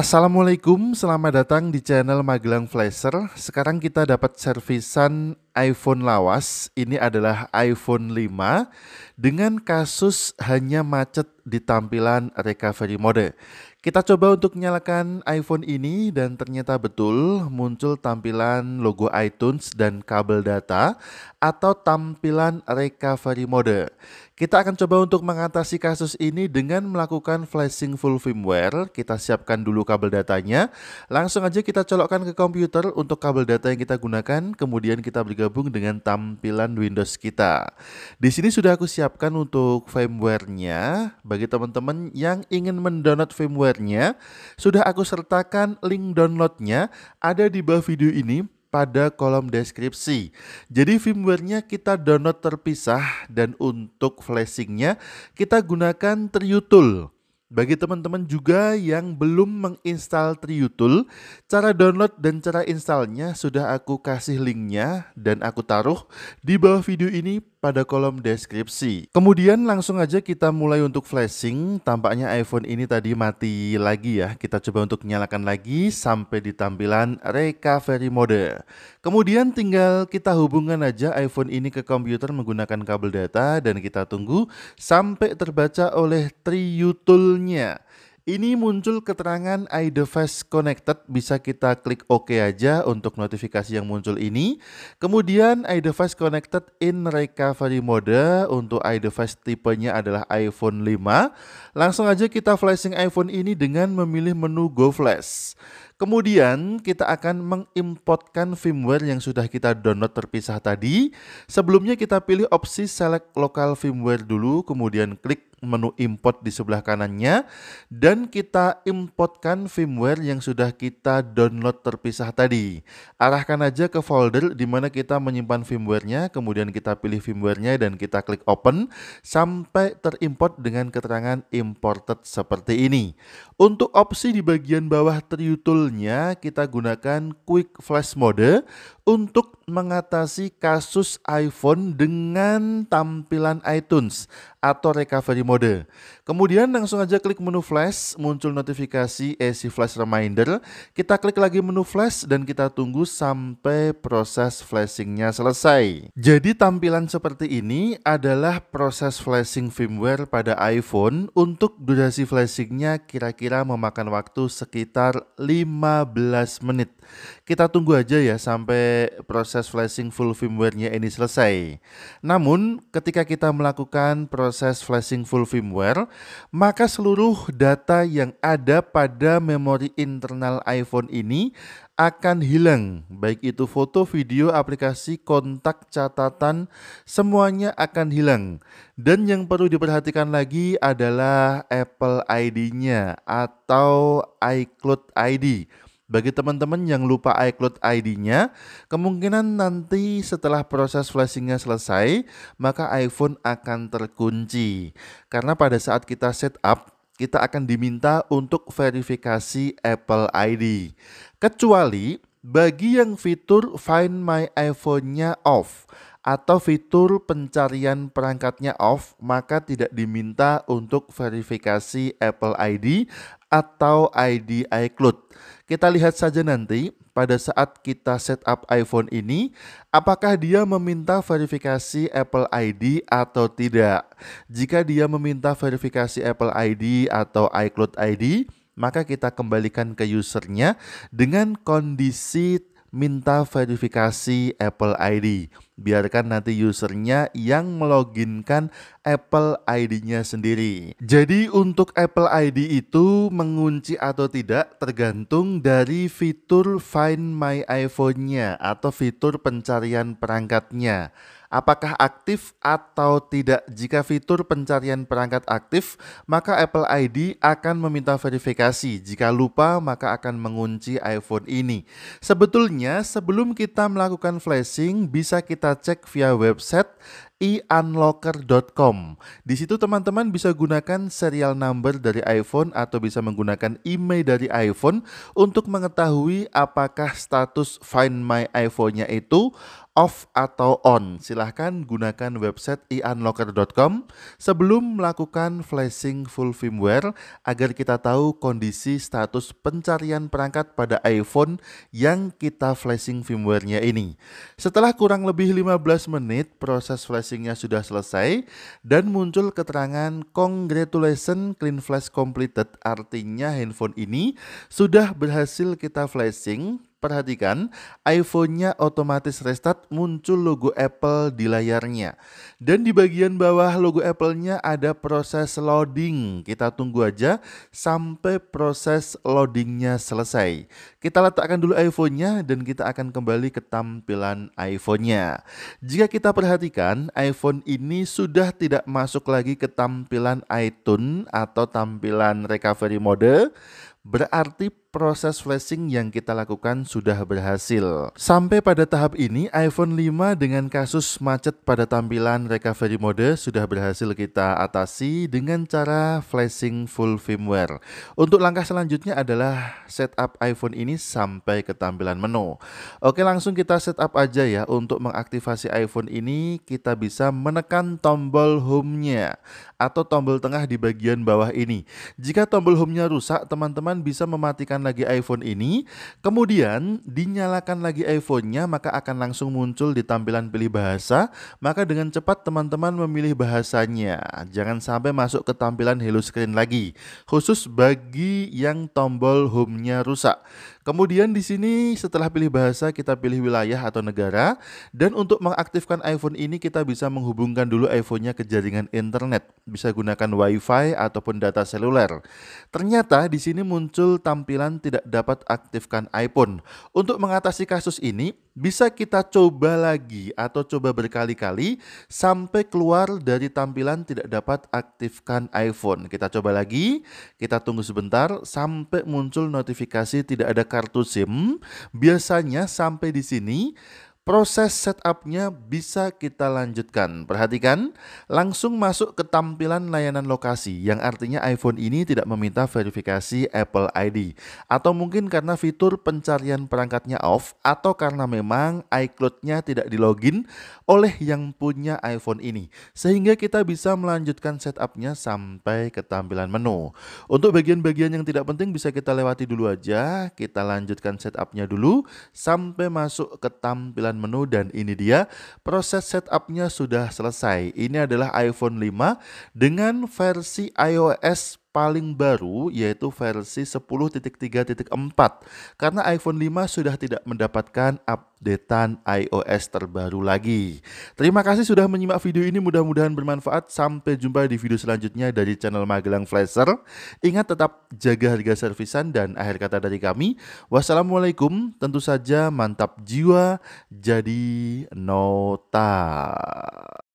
Assalamualaikum, selamat datang di channel Magelang Flasher. Sekarang kita dapat servisan iPhone lawas. Ini adalah iPhone 5 dengan kasus hanya macet di tampilan recovery mode. Kita coba untuk nyalakan iPhone ini dan ternyata betul muncul tampilan logo iTunes dan kabel data atau tampilan recovery mode. Kita akan coba untuk mengatasi kasus ini dengan melakukan flashing full firmware. Kita siapkan dulu kabel datanya. Langsung aja kita colokkan ke komputer untuk kabel data yang kita gunakan. Kemudian kita bergabung dengan tampilan Windows kita. Di sini sudah aku siapkan untuk firmware-nya. Bagi teman-teman yang ingin mendownload firmware-nya, sudah aku sertakan link downloadnya ada di bawah video ini pada kolom deskripsi. Jadi firmware-nya kita download terpisah dan untuk flashing-nya kita gunakan Triutul. Bagi teman-teman juga yang belum menginstal Triutul, cara download dan cara installnya sudah aku kasih linknya dan aku taruh di bawah video ini pada kolom deskripsi. Kemudian langsung aja kita mulai untuk flashing. Tampaknya iPhone ini tadi mati lagi ya. Kita coba untuk nyalakan lagi sampai di tampilan recovery mode. Kemudian tinggal kita hubungkan aja iPhone ini ke komputer menggunakan kabel data dan kita tunggu sampai terbaca oleh triutulnya. Ini muncul keterangan iDevice Connected, bisa kita klik OK aja untuk notifikasi yang muncul ini. Kemudian iDevice Connected in Recovery Mode, untuk iDevice tipenya adalah iPhone 5. Langsung aja kita flashing iPhone ini dengan memilih menu Go Flash. Kemudian kita akan mengimportkan firmware yang sudah kita download terpisah tadi. Sebelumnya kita pilih opsi select local firmware dulu, kemudian klik menu import di sebelah kanannya dan kita importkan firmware yang sudah kita download terpisah tadi. Arahkan aja ke folder di mana kita menyimpan firmware kemudian kita pilih firmware-nya dan kita klik open sampai terimport dengan keterangan imported seperti ini. Untuk opsi di bagian bawah triutulnya kita gunakan quick flash mode untuk mengatasi kasus iPhone dengan tampilan iTunes atau recovery mode. Kemudian langsung aja klik menu flash, muncul notifikasi AC Flash Reminder. Kita klik lagi menu flash dan kita tunggu sampai proses flashingnya selesai. Jadi tampilan seperti ini adalah proses flashing firmware pada iPhone untuk durasi flashingnya kira-kira memakan waktu sekitar 15 menit. Kita tunggu aja ya sampai proses flashing full firmware-nya ini selesai. Namun, ketika kita melakukan proses flashing full firmware, maka seluruh data yang ada pada memori internal iPhone ini akan hilang, baik itu foto, video, aplikasi, kontak, catatan, semuanya akan hilang. Dan yang perlu diperhatikan lagi adalah Apple ID-nya atau iCloud ID. Bagi teman-teman yang lupa iCloud ID-nya, kemungkinan nanti setelah proses flashing-nya selesai, maka iPhone akan terkunci. Karena pada saat kita setup, kita akan diminta untuk verifikasi Apple ID. Kecuali bagi yang fitur Find My iPhone-nya off atau fitur pencarian perangkatnya off, maka tidak diminta untuk verifikasi Apple ID atau ID iCloud. Kita lihat saja nanti pada saat kita setup iPhone ini, apakah dia meminta verifikasi Apple ID atau tidak. Jika dia meminta verifikasi Apple ID atau iCloud ID, maka kita kembalikan ke usernya dengan kondisi minta verifikasi Apple ID biarkan nanti usernya yang meloginkan Apple ID-nya sendiri. Jadi untuk Apple ID itu mengunci atau tidak tergantung dari fitur Find My iPhone-nya atau fitur pencarian perangkatnya. Apakah aktif atau tidak? Jika fitur pencarian perangkat aktif, maka Apple ID akan meminta verifikasi. Jika lupa, maka akan mengunci iPhone ini. Sebetulnya, sebelum kita melakukan flashing, bisa kita bisa cek via website iunlocker.com. Di situ teman-teman bisa gunakan serial number dari iPhone atau bisa menggunakan email dari iPhone untuk mengetahui apakah status Find My iPhone-nya itu off atau on. Silahkan gunakan website iunlocker.com sebelum melakukan flashing full firmware agar kita tahu kondisi status pencarian perangkat pada iPhone yang kita flashing firmware-nya ini. Setelah kurang lebih 15 menit, proses flashingnya sudah selesai dan muncul keterangan congratulations clean flash completed artinya handphone ini sudah berhasil kita flashing Perhatikan, iPhone-nya otomatis restart muncul logo Apple di layarnya. Dan di bagian bawah logo Apple-nya ada proses loading. Kita tunggu aja sampai proses loading-nya selesai. Kita letakkan dulu iPhone-nya dan kita akan kembali ke tampilan iPhone-nya. Jika kita perhatikan, iPhone ini sudah tidak masuk lagi ke tampilan iTunes atau tampilan recovery mode berarti proses flashing yang kita lakukan sudah berhasil. Sampai pada tahap ini, iPhone 5 dengan kasus macet pada tampilan recovery mode sudah berhasil kita atasi dengan cara flashing full firmware. Untuk langkah selanjutnya adalah setup iPhone ini sampai ke tampilan menu. Oke, langsung kita setup aja ya. Untuk mengaktifasi iPhone ini, kita bisa menekan tombol home-nya atau tombol tengah di bagian bawah ini. Jika tombol home-nya rusak, teman-teman bisa mematikan lagi iPhone ini, kemudian dinyalakan lagi iPhone-nya maka akan langsung muncul di tampilan pilih bahasa, maka dengan cepat teman-teman memilih bahasanya. Jangan sampai masuk ke tampilan Hello Screen lagi, khusus bagi yang tombol home-nya rusak. Kemudian di sini setelah pilih bahasa kita pilih wilayah atau negara dan untuk mengaktifkan iPhone ini kita bisa menghubungkan dulu iPhone-nya ke jaringan internet. Bisa gunakan WiFi ataupun data seluler. Ternyata di sini muncul tampilan perusahaan tidak dapat aktifkan iPhone. Untuk mengatasi kasus ini, bisa kita coba lagi atau coba berkali-kali sampai keluar dari tampilan tidak dapat aktifkan iPhone. Kita coba lagi, kita tunggu sebentar sampai muncul notifikasi tidak ada kartu SIM. Biasanya sampai di sini proses setupnya bisa kita lanjutkan. Perhatikan, langsung masuk ke tampilan layanan lokasi, yang artinya iPhone ini tidak meminta verifikasi Apple ID. Atau mungkin karena fitur pencarian perangkatnya off, atau karena memang iCloud-nya tidak dilogin oleh yang punya iPhone ini. Sehingga kita bisa melanjutkan setupnya sampai ke tampilan menu. Untuk bagian-bagian yang tidak penting bisa kita lewati dulu aja, kita lanjutkan setupnya dulu sampai masuk ke tampilan tampilan menu dan ini dia proses setupnya sudah selesai. Ini adalah iPhone 5 dengan versi iOS paling baru yaitu versi 10.3.4 karena iPhone 5 sudah tidak mendapatkan updatean iOS terbaru lagi. Terima kasih sudah menyimak video ini mudah-mudahan bermanfaat. Sampai jumpa di video selanjutnya dari channel Magelang Flasher. Ingat tetap jaga harga servisan dan akhir kata dari kami. Wassalamualaikum. Tentu saja mantap jiwa jadi nota.